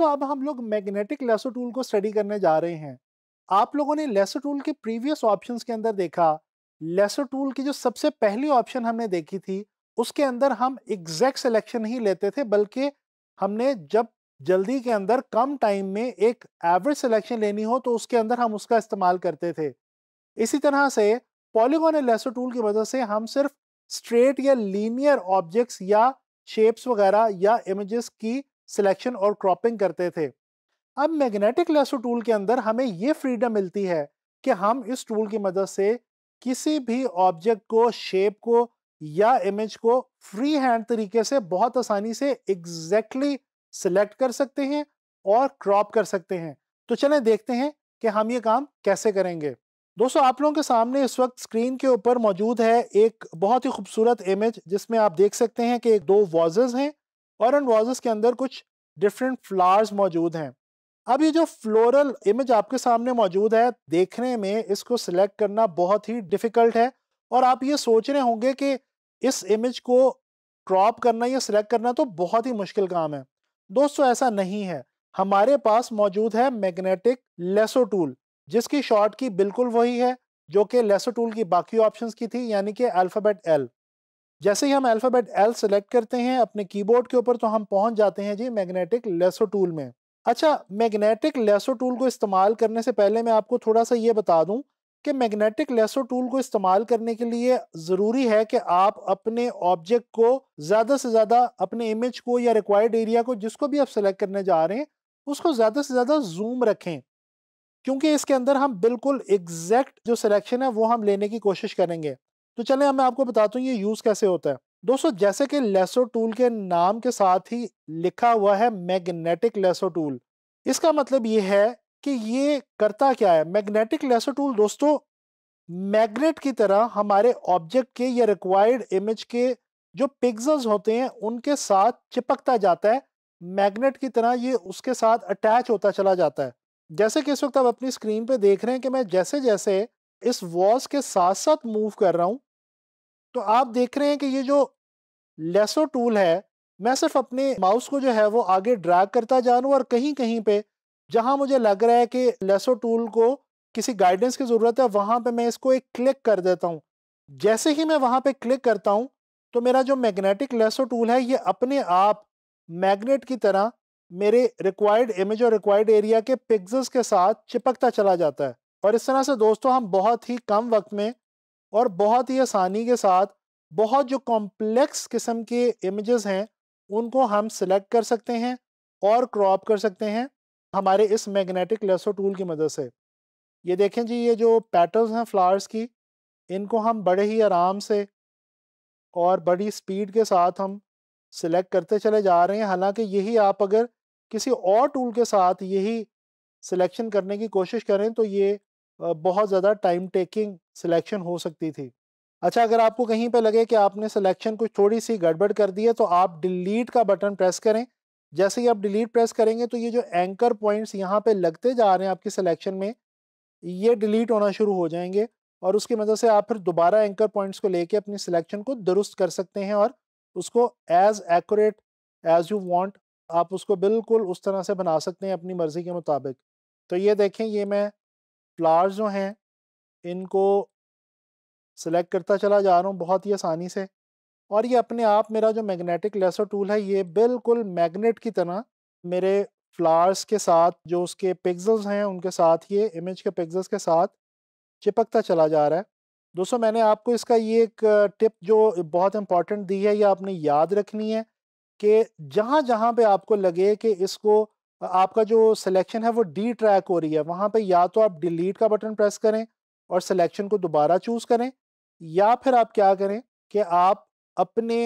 दोस्तों अब हम लोग मैग्नेटिक लेसो टूल को स्टडी करने जा रहे हैं आप लोगों ने लेसो टूल के प्रीवियस ऑप्शंस के अंदर देखा लेसो टूल की जो सबसे पहली ऑप्शन हमने देखी थी उसके अंदर हम एग्जैक्ट सिलेक्शन ही लेते थे बल्कि हमने जब जल्दी के अंदर कम टाइम में एक एवरेज सिलेक्शन लेनी हो तो उसके अंदर हम उसका इस्तेमाल करते थे इसी तरह से पॉलीगोन लेसो टूल की मदद से हम सिर्फ स्ट्रेट या लीनियर ऑब्जेक्ट्स या शेप्स वगैरह या इमेजेस की सिलेक्शन और क्रॉपिंग करते थे अब मैग्नेटिक लेसो टूल के अंदर हमें ये फ्रीडम मिलती है कि हम इस टूल की मदद से किसी भी ऑब्जेक्ट को शेप को या इमेज को फ्री हैंड तरीके से बहुत आसानी से एग्जैक्टली exactly सिलेक्ट कर सकते हैं और क्रॉप कर सकते हैं तो चलें देखते हैं कि हम ये काम कैसे करेंगे दोस्तों आप लोगों के सामने इस वक्त स्क्रीन के ऊपर मौजूद है एक बहुत ही खूबसूरत इमेज जिसमें आप देख सकते हैं कि दो वॉजेज हैं और उन वॉजेस के अंदर कुछ डिफरेंट फ्लावर्स मौजूद हैं अब ये जो फ्लोरल इमेज आपके सामने मौजूद है देखने में इसको सिलेक्ट करना बहुत ही डिफ़िकल्ट है और आप ये सोच रहे होंगे कि इस इमेज को क्रॉप करना या सिलेक्ट करना तो बहुत ही मुश्किल काम है दोस्तों ऐसा नहीं है हमारे पास मौजूद है मैग्नेटिक लेसो टूल जिसकी शॉर्ट की बिल्कुल वही है जो कि लेसो टूल की बाकी ऑप्शंस की थी यानी कि अल्फ़ाबेट एल जैसे ही हम अल्फ़ाबेट एल सेलेक्ट करते हैं अपने कीबोर्ड के ऊपर तो हम पहुंच जाते हैं जी मैग्नेटिक लेसो टूल में अच्छा मैग्नेटिक लेसो टूल को इस्तेमाल करने से पहले मैं आपको थोड़ा सा ये बता दूं कि मैग्नेटिक लेसो टूल को इस्तेमाल करने के लिए ज़रूरी है कि आप अपने ऑब्जेक्ट को ज़्यादा से ज़्यादा अपने इमेज को या रिक्वायर्ड एरिया को जिसको भी आप सेलेक्ट करने जा रहे हैं उसको ज़्यादा से ज़्यादा जूम रखें क्योंकि इसके अंदर हम बिल्कुल एग्जैक्ट जो सिलेक्शन है वो हम लेने की कोशिश करेंगे तो चले मैं आपको बताता हूँ ये यूज़ कैसे होता है दोस्तों जैसे कि लेसो टूल के नाम के साथ ही लिखा हुआ है मैग्नेटिक लेसो टूल इसका मतलब ये है कि ये करता क्या है मैग्नेटिक लेसो टूल दोस्तों मैग्नेट की तरह हमारे ऑब्जेक्ट के या रिक्वायर्ड इमेज के जो पिक्सल्स होते हैं उनके साथ चिपकता जाता है मैग्नेट की तरह ये उसके साथ अटैच होता चला जाता है जैसे कि इस वक्त आप अपनी स्क्रीन पे देख रहे हैं कि मैं जैसे जैसे इस वॉज के साथ साथ मूव कर रहा हूँ तो आप देख रहे हैं कि ये जो लेसो टूल है मैं सिर्फ अपने माउस को जो है वो आगे ड्रैग करता जा रहा हूँ और कहीं कहीं पे जहाँ मुझे लग रहा है कि लेसो टूल को किसी गाइडेंस की ज़रूरत है वहाँ पे मैं इसको एक क्लिक कर देता हूँ जैसे ही मैं वहाँ पे क्लिक करता हूँ तो मेरा जो मैग्नेटिक लेसो टूल है ये अपने आप मैग्नेट की तरह मेरे रिक्वायर्ड इमेज और रिक्वायर्ड एरिया के पिक्सल्स के साथ चिपकता चला जाता है और इस तरह से दोस्तों हम बहुत ही कम वक्त में और बहुत ही आसानी के साथ बहुत जो कॉम्प्लेक्स किस्म के इमेजेस हैं उनको हम सिलेक्ट कर सकते हैं और क्रॉप कर सकते हैं हमारे इस मैग्नेटिक लेसो टूल की मदद से ये देखें जी ये जो पैटर्न्स हैं फ्लावर्स की इनको हम बड़े ही आराम से और बड़ी स्पीड के साथ हम सिलेक्ट करते चले जा रहे हैं हालांकि यही आप अगर किसी और टूल के साथ यही सिलेक्शन करने की कोशिश करें तो ये बहुत ज़्यादा टाइम टेकिंग सिलेक्शन हो सकती थी अच्छा अगर आपको कहीं पे लगे कि आपने सिलेक्शन कुछ थोड़ी सी गड़बड़ कर दी है तो आप डिलीट का बटन प्रेस करें जैसे ही आप डिलीट प्रेस करेंगे तो ये जो एंकर पॉइंट्स यहाँ पे लगते जा रहे हैं आपकी सिलेक्शन में ये डिलीट होना शुरू हो जाएंगे और उसकी मदद से आप फिर दोबारा एंकर पॉइंट्स को लेके अपनी सिलेक्शन को दुरुस्त कर सकते हैं और उसको as accurate as you want आप उसको बिल्कुल उस तरह से बना सकते हैं अपनी मर्ज़ी के मुताबिक तो ये देखें ये मैं फ्लावर्स जो हैं इनको सेलेक्ट करता चला जा रहा हूँ बहुत ही आसानी से और ये अपने आप मेरा जो मैग्नेटिक लेसर टूल है ये बिल्कुल मैग्नेट की तरह मेरे फ्लावर्स के साथ जो उसके पिक्सल्स हैं उनके साथ ये इमेज के पिक्सल्स के साथ चिपकता चला जा रहा है दोस्तों मैंने आपको इसका ये एक टिप जो बहुत इम्पॉर्टेंट दी है ये आपने याद रखनी है कि जहाँ जहाँ पे आपको लगे कि इसको आपका जो सिलेक्शन है वो डी ट्रैक हो रही है वहाँ पे या तो आप डिलीट का बटन प्रेस करें और सिलेक्शन को दोबारा चूज़ करें या फिर आप क्या करें कि आप अपने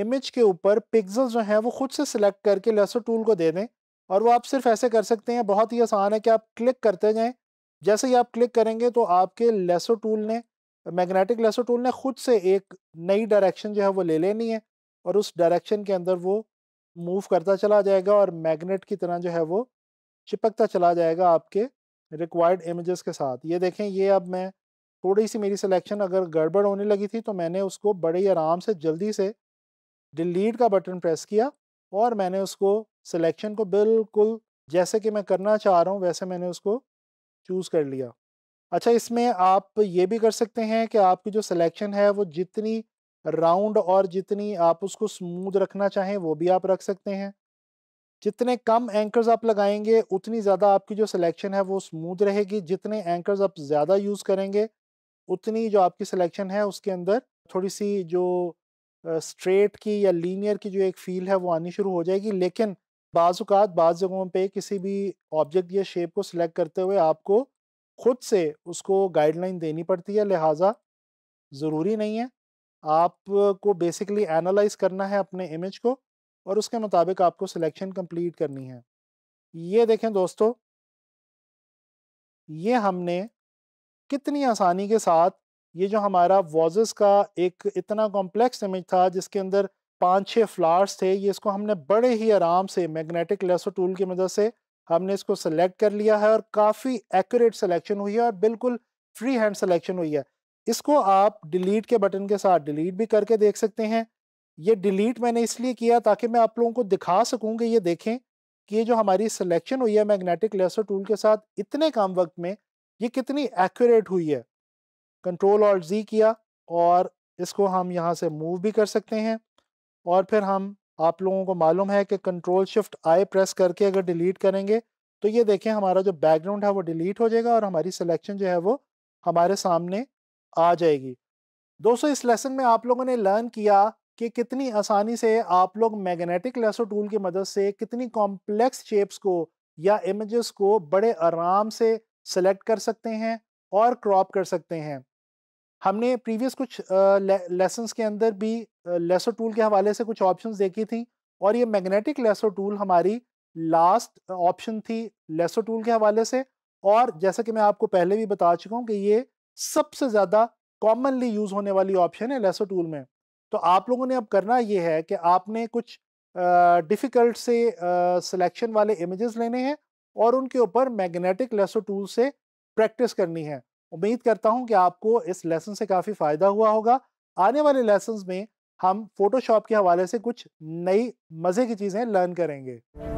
इमेज के ऊपर पिक्सल जो हैं वो खुद से सिलेक्ट करके लेसर टूल को दे दें और वो आप सिर्फ ऐसे कर सकते हैं बहुत ही आसान है कि आप क्लिक करते जाएँ जैसे ही आप क्लिक करेंगे तो आपके लेसो टूल ने मैग्नेटिक लेसो टूल ने खुद से एक नई डायरेक्शन जो है वो ले लेनी है और उस डायरेक्शन के अंदर वो मूव करता चला जाएगा और मैग्नेट की तरह जो है वो चिपकता चला जाएगा आपके रिक्वायर्ड इमेजेस के साथ ये देखें ये अब मैं थोड़ी सी मेरी सिलेक्शन अगर गड़बड़ होने लगी थी तो मैंने उसको बड़े आराम से जल्दी से डिलीट का बटन प्रेस किया और मैंने उसको सिलेक्शन को बिल्कुल जैसे कि मैं करना चाह रहा हूँ वैसे मैंने उसको चूज़ कर लिया अच्छा इसमें आप ये भी कर सकते हैं कि आपकी जो सिलेक्शन है वो जितनी राउंड और जितनी आप उसको स्मूद रखना चाहें वो भी आप रख सकते हैं जितने कम एंकर्स आप लगाएंगे उतनी ज़्यादा आपकी जो सिलेक्शन है वो स्मूद रहेगी जितने एंकर्स आप ज़्यादा यूज़ करेंगे उतनी जो आपकी सिलेक्शन है उसके अंदर थोड़ी सी जो स्ट्रेट की या लीनियर की जो एक फील है वो आनी शुरू हो जाएगी लेकिन बाज़ात बाज़ जगहों पे किसी भी ऑब्जेक्ट या शेप को सिलेक्ट करते हुए आपको खुद से उसको गाइडलाइन देनी पड़ती है लिहाजा ज़रूरी नहीं है आपको बेसिकली एनालाइज करना है अपने इमेज को और उसके मुताबिक आपको सिलेक्शन कंप्लीट करनी है ये देखें दोस्तों ये हमने कितनी आसानी के साथ ये जो हमारा वॉजेस का एक इतना कॉम्प्लेक्स इमेज था जिसके अंदर पाँच छः फ्लावर्स थे ये इसको हमने बड़े ही आराम से मैग्नेटिक लेसो टूल की मदद से हमने इसको सेलेक्ट कर लिया है और काफ़ी एक्यूरेट सिलेक्शन हुई है और बिल्कुल फ्री हैंड सिलेक्शन हुई है इसको आप डिलीट के बटन के साथ डिलीट भी करके देख सकते हैं ये डिलीट मैंने इसलिए किया ताकि मैं आप लोगों को दिखा सकूं कि ये देखें कि ये जो हमारी सिलेक्शन हुई है मैग्नेटिक लेसर टूल के साथ इतने कम वक्त में ये कितनी एक्यूरेट हुई है कंट्रोल और जी किया और इसको हम यहाँ से मूव भी कर सकते हैं और फिर हम आप लोगों को मालूम है कि कंट्रोल शिफ्ट आई प्रेस करके अगर डिलीट करेंगे तो ये देखें हमारा जो बैकग्राउंड है वो डिलीट हो जाएगा और हमारी सिलेक्शन जो है वो हमारे सामने आ जाएगी दोस्तों इस लेसन में आप लोगों ने लर्न किया कि कितनी आसानी से आप लोग मैग्नेटिक लेसो टूल की मदद से कितनी कॉम्प्लेक्स शेप्स को या इमेजेस को बड़े आराम से सेलेक्ट कर सकते हैं और क्रॉप कर सकते हैं हमने प्रीवियस कुछ लेसन के अंदर भी लेसो टूल के हवाले से कुछ ऑप्शन देखी थी और ये मैग्नेटिक लेसो टूल हमारी लास्ट ऑप्शन थी लेसो टूल के हवाले से और जैसा कि मैं आपको पहले भी बता चुका हूँ कि ये सबसे ज़्यादा कॉमनली यूज़ होने वाली ऑप्शन है लेसो टूल में तो आप लोगों ने अब करना ये है कि आपने कुछ डिफ़िकल्ट से सिलेक्शन वाले इमेजेस लेने हैं और उनके ऊपर मैग्नेटिक लेसो टूल से प्रैक्टिस करनी है उम्मीद करता हूं कि आपको इस लेसन से काफ़ी फ़ायदा हुआ होगा आने वाले लेसन में हम फोटोशॉप के हवाले से कुछ नई मज़े की चीज़ें लर्न करेंगे